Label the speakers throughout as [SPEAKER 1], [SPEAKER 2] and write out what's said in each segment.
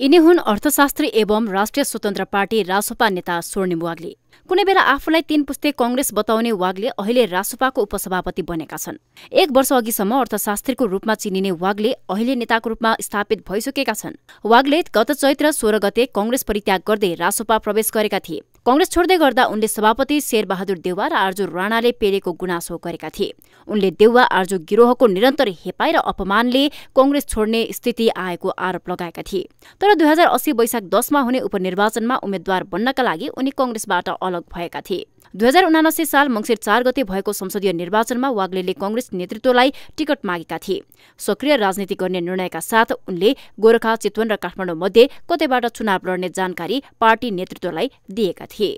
[SPEAKER 1] यिनी हुन् अर्थशास्त्री एवं राष्ट्रिय स्वतन्त्र पार्टी रासोपा नेता स्वर्णिम वाग्ले कुनै बेला आफूलाई तीन पुस्ते कङ्ग्रेस बताउने वाग्ले अहिले रासोपाको उपसभापति बनेका छन् एक वर्ष अघिसम्म अर्थशास्त्रीको रूपमा चिनिने वाग्ले अहिले नेताको रूपमा स्थापित भइसकेका छन् वाग्ले गत चैत्र सोह्र गते कङ्ग्रेस परित्याग गर्दै रासोपा प्रवेश गरेका थिए कंग्रेस छोड्दै गर्दा उनले सभापति शेरबहादुर देउवा र आर्जु राणाले पेरेको गुनासो गरेका थिए उनले देउवा आर्जु गिरोहको निरन्तर हेपाई र अपमानले कंग्रेस छोड्ने स्थिति आएको आरोप लगाएका थिए तर दुई हजार अस्सी वैशाख दसमा हुने उपनिर्वाचनमा उम्मेद्वार बन्नका लागि उनी कंग्रेसबाट अलग भएका थिए दुई हजार उनासी साल मङ्सिर चार गते भएको संसदीय निर्वाचनमा वाग्लेले कंग्रेस नेतृत्वलाई टिकट मागेका थिए सक्रिय राजनीति गर्ने निर्णयका साथ उनले गोर्खा चितवन र काठमाडौँ मध्ये कतैबाट चुनाव लड्ने जानकारी पार्टी नेतृत्वलाई दिएका थिए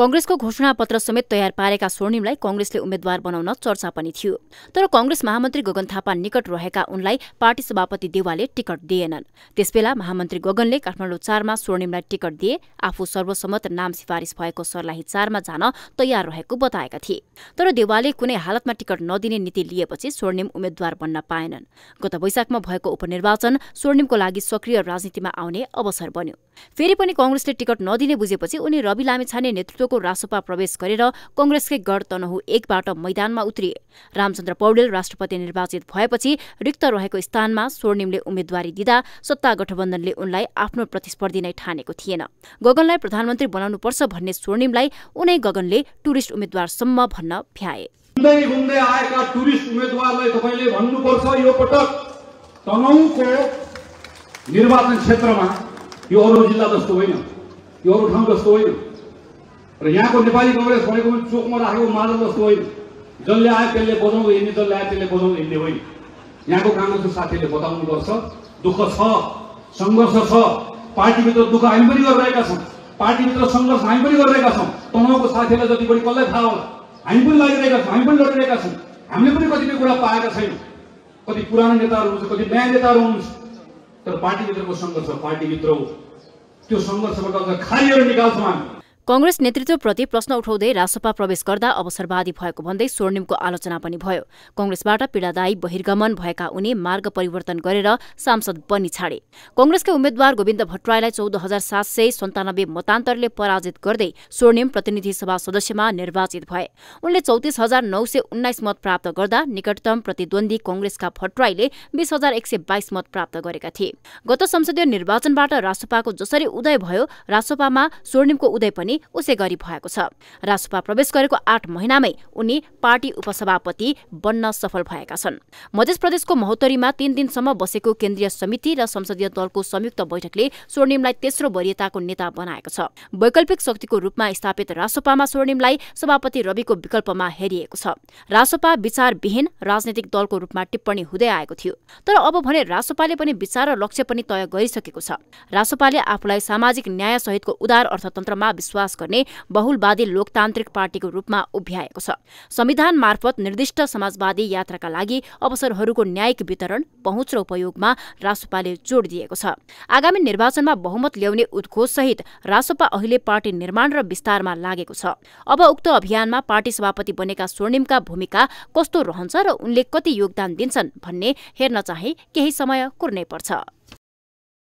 [SPEAKER 1] कंग्रेसको घोषणापत्र समेत तयार पारेका स्वर्णिमलाई कंग्रेसले उम्मेद्वार बनाउन चर्चा पनि थियो तर कंग्रेस महामन्त्री गगन थापा निकट रहेका उनलाई पार्टी सभापति देवालले टिकट दिएनन् त्यसबेला महामन्त्री गगनले काठमाडौँ चारमा स्वर्णिमलाई टिकट दिए आफू सर्वसम्मत नाम सिफारिस भएको सर्लाही चारमा जान तयार रहेको बताएका थिए तर देवालले कुनै हालतमा टिकट नदिने नीति लिएपछि स्वर्णिम उम्मेद्वार बन्न पाएनन् गत वैशाखमा भएको उपनिर्वाचन स्वर्णिमको लागि सक्रिय राजनीतिमा आउने अवसर बन्यो फेरि पनि कङ्ग्रेसले टिकट नदिने बुझेपछि उनी रवि लामेछाने नेतृत्वको रासोपा प्रवेश गरेर कङ्ग्रेसकै गढ तनहु एकबाट मैदानमा उत्रिए रामचन्द्र पौडेल राष्ट्रपति निर्वाचित भएपछि रिक्त रहेको स्थानमा स्वर्णिमले उम्मेद्वारी दिँदा सत्ता गठबन्धनले उनलाई आफ्नो प्रतिस्पर्धी नै ठानेको थिएन गगनलाई प्रधानमन्त्री बनाउनुपर्छ भन्ने स्वर्णिमलाई उनै गगनले टुरिस्ट उम्मेद्वारसम्म भन्न भ्याए
[SPEAKER 2] घुम्दै घुम्दै आएका टुरिस्ट उम्मेद्वारलाई तपाईँले भन्नुपर्छ यो पटक तनहुको निर्वाचन क्षेत्रमा यो अरू जिल्ला जस्तो होइन यो अरू ठाउँ जस्तो होइन र यहाँको नेपाली कङ्ग्रेस भनेको पनि चोकमा राखेको मादल जस्तो होइन जसले आयो त्यसले बजाउँदै हिँड्ने जसले आयो त्यसले बजाउँदै हिँड्ने होइन यहाँको काङ्ग्रेसको साथीहरूले बताउनुपर्छ दुःख छ सङ्घर्ष छ पार्टीभित्र दुःख हामी पनि गरिरहेका छौँ पार्टीभित्र सङ्घर्ष हामी पनि गरिरहेका छौँ तनाउको साथीहरूलाई जति बढी कसलाई थाहा होला हामी पनि लागिरहेका छौँ हामी पनि लडिरहेका छौँ हामीले पनि कतिपय कुरा पाएका छैनौँ कति पुरानो नेताहरू हुनुहुन्छ कति नयाँ नेताहरू हुनुहुन्छ पार्टीभित्रको सङ्घर्ष पार्टीभित्र हो त्यो सङ्घर्षबाट अझ खालीहरू निकाल्छौँ
[SPEAKER 1] हामी कंग्रेस नेतृत्वप्रति प्रश्न उठाउँदै रासपा प्रवेश गर्दा अवसरवादी भएको भन्दै स्वर्णिमको आलोचना पनि भयो कंग्रेसबाट पीडादायी बहिर्गमन भएका उनी मार्ग परिवर्तन गरेर सांसद बनि छाडे कंग्रेसका उम्मेद्वार गोविन्द भट्टराईलाई चौध हजार सात सय सन्तानब्बे मतान्तरले पराजित गर्दै स्वर्णिम प्रतिनिधि सभा सदस्यमा निर्वाचित भए उनले चौतिस हजार नौ सय उन्नाइस मत प्राप्त गर्दा निकटतम प्रतिद्वन्दी कंग्रेसका भट्टराईले बीस हजार एक सय बाइस मत प्राप्त गरेका थिए गत संसदीय निर्वाचनबाट रासपाको जसरी उदय भयो रासपामा स्वर्णिमको उदय पनि उसै गरी भएको छ रासुपा प्रवेश गरेको आठ महिनामै उनी पार्टी उपसभापति बन्न सफल भएका छन् मध्य प्रदेशको महोत्तरीमा तीन दिनसम्म बसेको केन्द्रीय समिति र संसदीय दलको संयुक्त बैठकले स्वर्णिमलाई तेस्रो वरियताको नेता बनाएको छ वैकल्पिक शक्तिको रूपमा स्थापित रासोपामा स्वर्णिमलाई सभापति रविको विकल्पमा हेरिएको छ रासोपा विचारविहीन राजनैतिक दलको रूपमा टिप्पणी हुँदै आएको थियो तर अब भने रासोपाले पनि विचार र लक्ष्य पनि तय गरिसकेको छ रासोपाले आफूलाई सामाजिक न्यायसहितको उदार अर्थतन्त्रमा विश्वास विश्वास गर्ने बहुलवादी लोकतान्त्रिक पार्टीको रूपमा उभ्याएको छ संविधान मार्फत निर्दिष्ट समाजवादी यात्राका लागि अवसरहरूको न्यायिक वितरण पहुँच र उपयोगमा रासोपाले जोड दिएको छ आगामी निर्वाचनमा बहुमत ल्याउने सहित रासोपा अहिले पार्टी निर्माण र विस्तारमा लागेको छ अब उक्त अभियानमा पार्टी सभापति बनेका स्वर्णिमका भूमिका कस्तो रहन्छ र उनले कति योगदान दिन्छन् भन्ने हेर्न चाहे केही समय कुर्नै पर्छ